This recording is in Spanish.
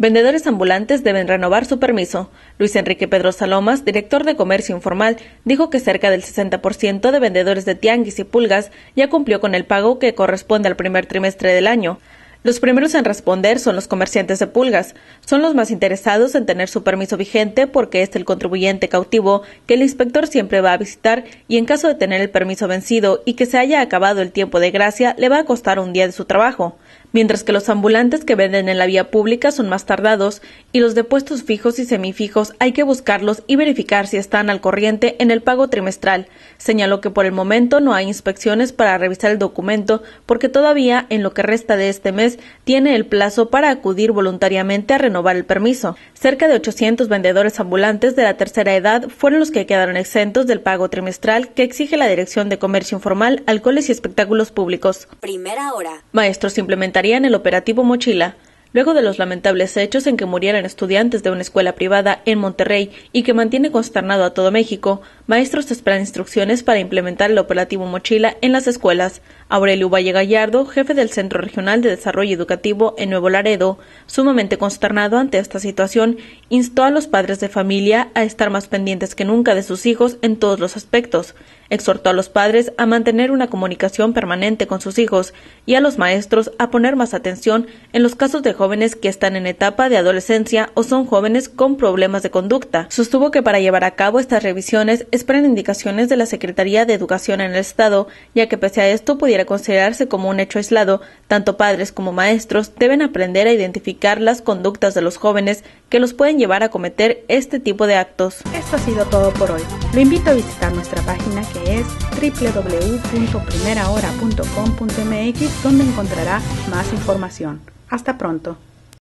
Vendedores ambulantes deben renovar su permiso. Luis Enrique Pedro Salomas, director de Comercio Informal, dijo que cerca del 60% de vendedores de tianguis y pulgas ya cumplió con el pago que corresponde al primer trimestre del año. Los primeros en responder son los comerciantes de pulgas. Son los más interesados en tener su permiso vigente porque es el contribuyente cautivo que el inspector siempre va a visitar y en caso de tener el permiso vencido y que se haya acabado el tiempo de gracia le va a costar un día de su trabajo mientras que los ambulantes que venden en la vía pública son más tardados y los de puestos fijos y semifijos hay que buscarlos y verificar si están al corriente en el pago trimestral. Señaló que por el momento no hay inspecciones para revisar el documento porque todavía en lo que resta de este mes tiene el plazo para acudir voluntariamente a renovar el permiso. Cerca de 800 vendedores ambulantes de la tercera edad fueron los que quedaron exentos del pago trimestral que exige la Dirección de Comercio Informal, Alcoholes y Espectáculos Públicos. Primera hora. Maestros simplemente el operativo Mochila, luego de los lamentables hechos en que murieron estudiantes de una escuela privada en Monterrey y que mantiene consternado a todo México, maestros esperan instrucciones para implementar el operativo Mochila en las escuelas. Aurelio Valle Gallardo, jefe del Centro Regional de Desarrollo Educativo en Nuevo Laredo, sumamente consternado ante esta situación, instó a los padres de familia a estar más pendientes que nunca de sus hijos en todos los aspectos. Exhortó a los padres a mantener una comunicación permanente con sus hijos y a los maestros a poner más atención en los casos de jóvenes que están en etapa de adolescencia o son jóvenes con problemas de conducta. Sostuvo que para llevar a cabo estas revisiones esperan indicaciones de la Secretaría de Educación en el Estado, ya que pese a esto pudiera considerarse como un hecho aislado, tanto padres como maestros deben aprender a identificar las conductas de los jóvenes que los pueden llevar a cometer este tipo de actos. Esto ha sido todo por hoy. Lo invito a visitar nuestra página que es www.primerahora.com.mx donde encontrará más información. Hasta pronto.